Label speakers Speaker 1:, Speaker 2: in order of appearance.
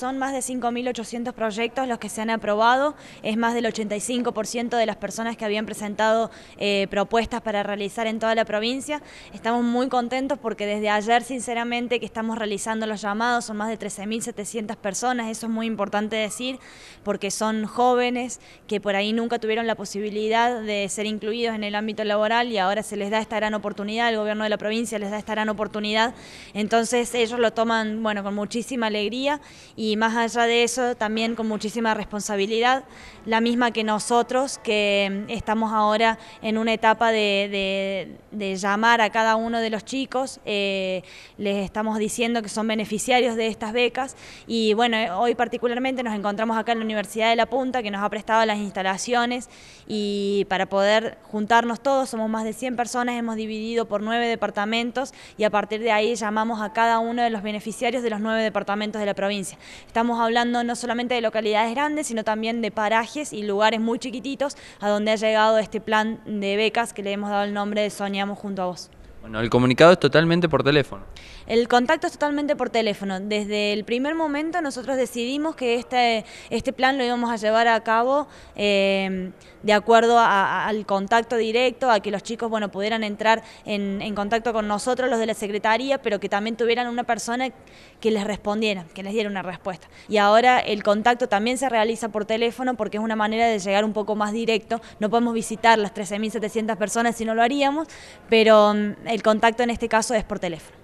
Speaker 1: Son más de 5.800 proyectos los que se han aprobado, es más del 85% de las personas que habían presentado eh, propuestas para realizar en toda la provincia. Estamos muy contentos porque desde ayer, sinceramente, que estamos realizando los llamados, son más de 13.700 personas, eso es muy importante decir, porque son jóvenes que por ahí nunca tuvieron la posibilidad de ser incluidos en el ámbito laboral y ahora se les da esta gran oportunidad, el gobierno de la provincia les da esta gran oportunidad, entonces ellos lo toman, bueno, con muchísima alegría. Y y más allá de eso también con muchísima responsabilidad, la misma que nosotros que mm, estamos ahora en una etapa de, llamar a cada uno de los chicos, eh, les estamos diciendo que son beneficiarios de estas becas y bueno, eh, hoy particularmente nos encontramos acá en la Universidad de La Punta que nos ha prestado las instalaciones y para poder juntarnos todos, somos más de 100 personas, hemos dividido por nueve departamentos y a partir de ahí llamamos a cada uno de los beneficiarios de los nueve departamentos de la provincia. Estamos hablando no solamente de localidades grandes, sino también de parajes y lugares muy chiquititos a donde ha llegado este plan de becas que le hemos dado el nombre de Soñamos junto a vos. Bueno, el comunicado es totalmente por teléfono. El contacto es totalmente por teléfono. Desde el primer momento nosotros decidimos que este, este plan lo íbamos a llevar a cabo em, de acuerdo al contacto directo, a que los chicos bueno, pudieran entrar en, contacto con nosotros, los de la Secretaría, pero que también tuvieran una persona que les respondiera, que les diera una respuesta. Y ahora el contacto también se realiza por teléfono porque es una manera de llegar un poco más directo. No podemos visitar las 13.700 personas si no lo haríamos, pero... Em, el contacto en este caso es por teléfono.